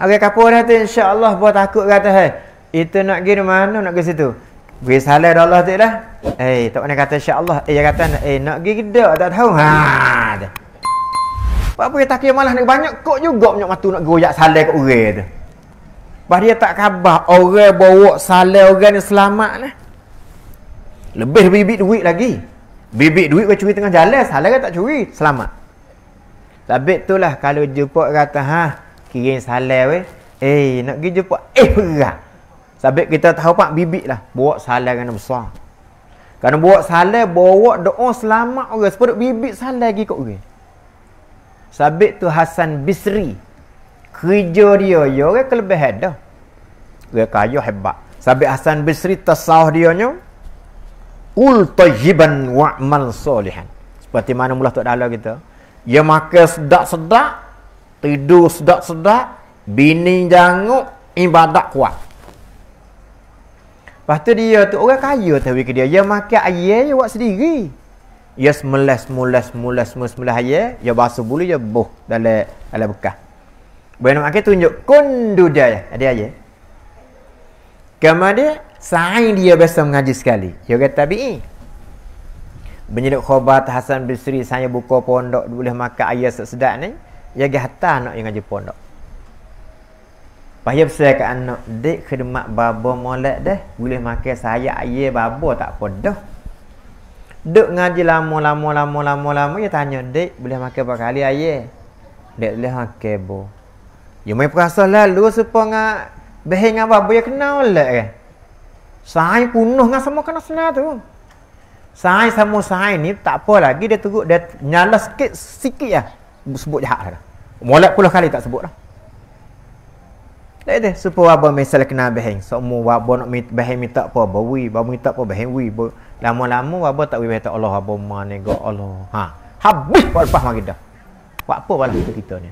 Okey, kapur dah tu insya-Allah buat takut kata hai. Eh, itu nak pergi mana nak ke situ? Beri salah dah Allah tu lah. Eh, tak pernah kata insya-Allah. Eh, dia kata eh nak pergi ke dak tak tahu. Ha. Apa dia takut malah nak banyak kok juga banyak matu nak goyak salah kat orang tu. Bah dia tak khabar orang bawa salah orang ni selamat lah. Lebih bibit duit lagi. Bibit duit kau curi tengah jalan, salah kan tak curi, selamat. Sabit itulah kalau jumpa kata ha, kirim salam weh. Eh, nak pergi jumpa. Eh, berat. Sabit kita tahu pak bibik lah. Bawa salam kena besar. Kerana bawa salam, bawa doa selamat orang. Sepuluh bibik salam lagi kat orang. Sabit tu Hasan Bisri. Kerja dia, dia ya, orang kelebihan dah. Dia kaya hebat. Sabit Hasan Bisri tasawah dia ni. Ul tajiban wa'mal solihan. Seperti mana mula tu dalam kita. Ya maka sedak-sedak, Tidur sedap-sedap. Bini jangguk Ibadat kuat. Lepas tu dia tu orang kaya tapi ke dia. Dia makan ayah dia buat sendiri. Dia semelas, mulas, mulas, mulas, mulas ayah. Dia basuh bulu dia boh dalam, dalam bekas. Bukan nak makan tunjuk kundu dia. Ada ayah. Kemudian sain dia biasa mengaji sekali. Dia kata tabi'i. Menyeduk khobat Hasan Bisri saya buka pondok boleh makan ayah sedap ni. Ya ge hatta nak yang ngaji pondok. Payah besar ke anak dek khidmat babo molek deh boleh makan saya ayah babo tak apa dah. Dek ngaji lama lama lama lama lama ya tanya dek boleh makan berapa kali ayah. Dek boleh makan bo. Yo mai perasa lalu supaya ngak beh ngak babo ya kenal lek. Sai punuh ngak semua kena sana tu. Sai sama sai ni tak apa lagi dia teruk dia nyala sikit sikit ah. Ya sebut jahat dah. Molek puluh kali tak sebut dah. Tak supaya Supa misalnya misal kena beheng. Semua wabah nak beheng minta apa. Bawi. Wabah minta apa. Beheng wui, Lama-lama wabah tak wui tak Allah. Wabah mana ga Allah. Ha. Habis buat lepas mari dah. Buat apa balas kita, kita ni.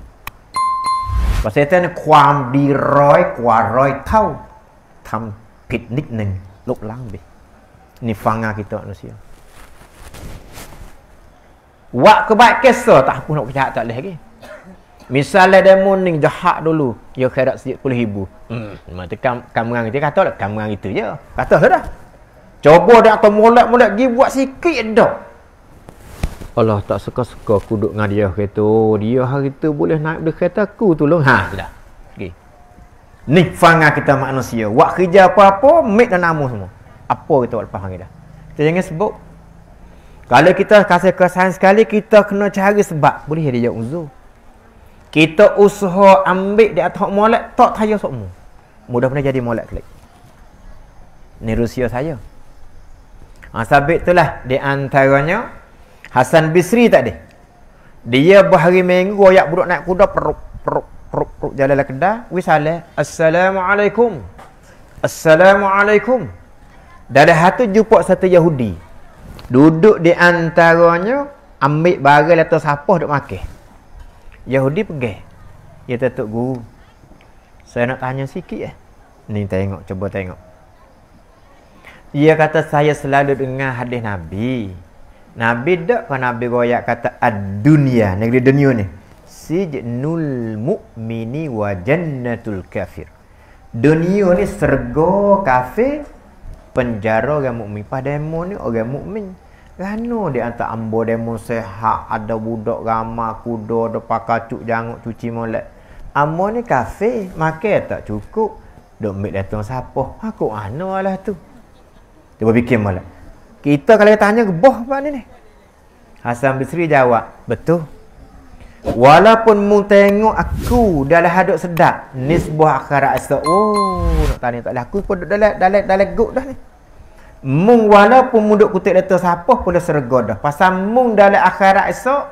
Sebab saya tanya. Kuam di roi. Kuam roi tau. Tam pit nik neng. Lok lang bih. Ni fanga kita manusia. Buat kebaikan so tak aku nak jahat tak boleh lagi. Misalnya dia morning jahat dulu, dia khairat sikit puluh ibu. Hmm. Mak tekan kamerang dia kata lah kamerang itu je. Kata dah, Cuba dia atau molek-molek gi buat sikit dah. Allah tak suka-suka aku duduk dengan dia kereta. Dia hari tu boleh naik dekat kereta aku tolong. Ha, sudah. Okey. Ni fanga lah kita manusia. wak kerja apa-apa, make dan nama semua. Apa kita buat lepas hari dah. Kita jangan sebut kalau kita kasih kesan sekali kita kena cari sebab boleh dia yang uzur. Kita usaha ambil di atas molek tak saya sokmu. Mudah-mudahan jadi molek kelik. Ni Rusia saya. Ha, sabit itulah di antaranya Hasan Bisri tadi. Dia berhari minggu royak buruk naik kuda peruk peruk peruk peruk jalan ke kedai. Wisale. Assalamualaikum. Assalamualaikum. Dari hatu jumpa satu Yahudi. Duduk di antaranya ambil barang atau siapa duk makan. Yahudi pergi. Dia tetuk guru. Saya nak tanya sikit eh. Ni tengok, cuba tengok. Dia kata saya selalu dengar hadis Nabi. Nabi dak kan Nabi royak kata ad dunia negeri dunia ni. Sijnul mu'mini wa jannatul kafir. Dunia ni serga kafir, penjara orang mukmin pas demo ni orang mukmin Rana dia hantar ambo demo sehat Ada budak ramah kuda Ada pakar cuk janguk cuci molek Ambo ni kafe Makan tak cukup Duk ambil datang siapa Aku ana lah tu Cuba fikir molek Kita kalau tanya ke boh apa ni ni Hasan Besri jawab Betul Walaupun mu tengok aku dalam hadut sedap Ni sebuah akhara asa Oh nak tanya tak lah Aku pun duduk dalam, dalam, dalam, dalam gok dah ni mung walaupun muduk kutik leta siapa pun dah serga dah pasal mung dalam akhirat esok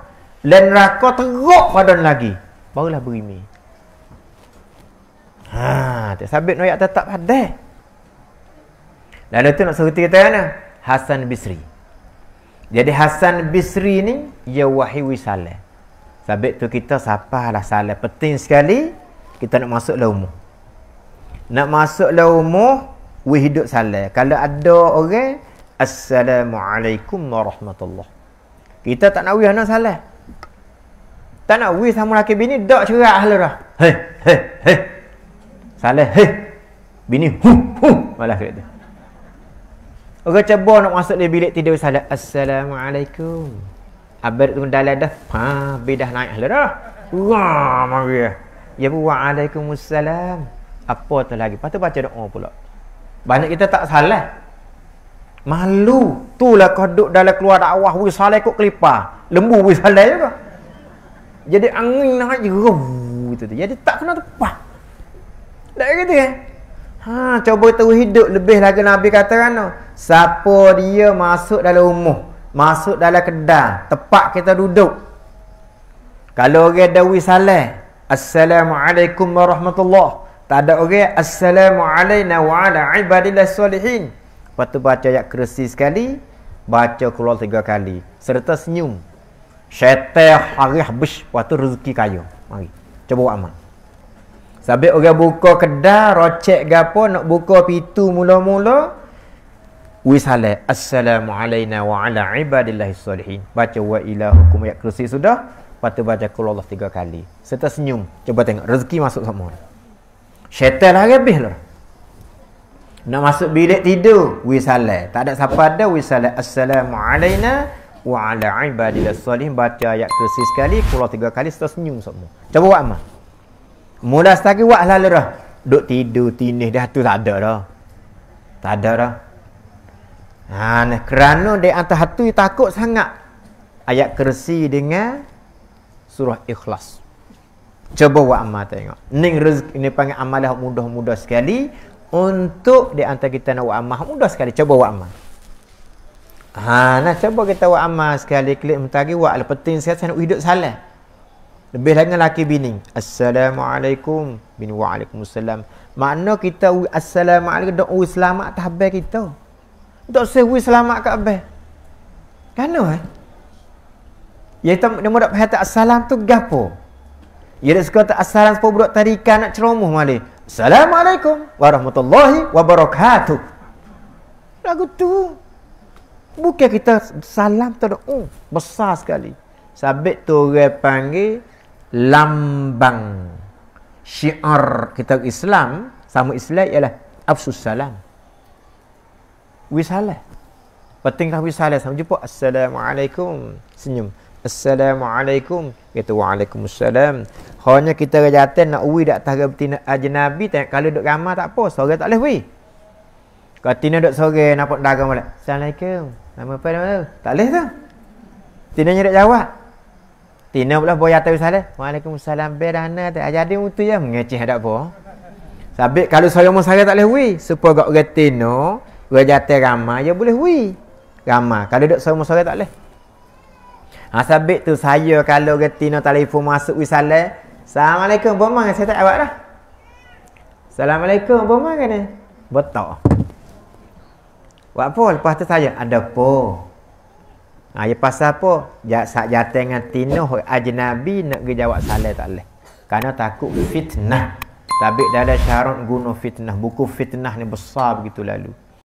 dan neraka teruk padan lagi barulah berimi ha tak sabit noyak tetap ada lalu tu nak serta kita mana Hasan Bisri jadi Hasan Bisri ni ya wahiwi salah sabit tu kita sapahlah salah penting sekali kita nak masuk la umur nak masuk la umur we hidup salah. Kalau ada orang assalamualaikum warahmatullahi. Kita tak nak we nak salah. Tak nak we sama laki bini dak cerak lah dah. Hei, hei, hei. Salah, hei. Bini hu hu malah kata. Orang cebor nak masuk dia bilik tidur salah. Assalamualaikum. Abad tu dalam dah. Ha, bidah naik lah. dah. Wah, mari. Ya Waalaikumsalam. Apa tu lagi? Patut baca doa pula. Banyak kita tak salah. Malu. Itulah kau duduk dalam keluar dakwah. Wih salah kot kelipah, Lembu wih salah juga. Jadi angin nak je. Gitu, Jadi tak kena tepah. Tak kata kan? Ha, cuba kita hidup lebih lagi Nabi kata kan. Siapa dia masuk dalam rumah. Masuk dalam kedai. Tepat kita duduk. Kalau orang ada wih salah. Assalamualaikum warahmatullahi tak ada orang Assalamualaikum warahmatullahi wabarakatuh. ibadillah Lepas tu baca ayat kerusi sekali Baca keluar tiga kali Serta senyum Syaitah harih habis, Lepas tu rezeki kayu. Mari Cuba buat amal Sambil orang buka kedah, Rocek ke apa Nak buka pintu mula-mula Wisalai Assalamualaikum warahmatullahi wabarakatuh. Baca wa ilah hukum ayat kerusi sudah Lepas tu baca keluar tiga kali Serta senyum Cuba tengok rezeki masuk semua Syaitan dah habis lah. Nak masuk bilik tidur, we salat. Tak ada siapa ada, we salat. Assalamualaikum wa ala ibadil salih. Baca ayat kursi sekali, kurang tiga kali, setelah senyum semua. Cuba buat amal. Mula setaki buat lah lah. Duk tidur, tinih dah tu tak ada dah. Tak ada dah. Ha, nah, kerana dia antar hatu takut sangat. Ayat kursi dengan surah ikhlas. Cuba buat amal tengok. Ning rezeki ini panggil amalah mudah-mudah sekali untuk di antara kita nak buat amal mudah sekali. Cuba buat amal. Ha, nak cuba kita buat amal sekali klik mentari buat lah penting sekali saya nak hidup salah. Lebih lagi dengan laki bini. Assalamualaikum bin waalaikumsalam. Makna kita assalamualaikum dok ui selamat tahbah kita. Dok sewi selamat ke abah. Kanu eh? Ya itu dia mau dak assalam tu gapo? Ia ada sekolah terasaran sepuluh budak tarikan nak ceromoh malih. Assalamualaikum warahmatullahi wabarakatuh. Lagu tu. Bukan kita salam tu ada. Oh, besar sekali. Sabit tu orang panggil lambang. Syiar kita Islam. Sama Islam ialah Absus Salam. Wisalah. Penting wisalah. Sama jumpa. Assalamualaikum. Senyum. Assalamualaikum. Kata Waalaikumsalam. Hanya kita jatuh nak uwi dak tahu betina ajnabi. Tengok kalau duduk ramah tak apa. Sore tak boleh uwi. Kalau tina duduk sore nampak dagang balik. Assalamualaikum. Nama apa nama tu? Tak boleh tu. Tina nyerik jawab. Tina pula boleh atas salah. Waalaikumsalam. Berana tak jadi mutu ya. Mengecih tak apa. Sabit kalau sore mu sore tak boleh ui. Supaya kau kata tina. Raja ramah. Ya boleh uwi Ramah. Kalau duduk sore mu sore tak boleh. Ha sabit tu saya kalau geti no telefon masuk wisalah. Assalamualaikum bomang saya tak jawab dah. Assalamualaikum bomang kan? Betul. Buat apa lepas tu saya ada apa? Ha ya pasal apa? Ja ya, sak jatuh dengan tino ajnabi nak ge jawab salah tak leh. Karena takut fitnah. Tabik dah ada syarat guna fitnah. Buku fitnah ni besar begitu lalu.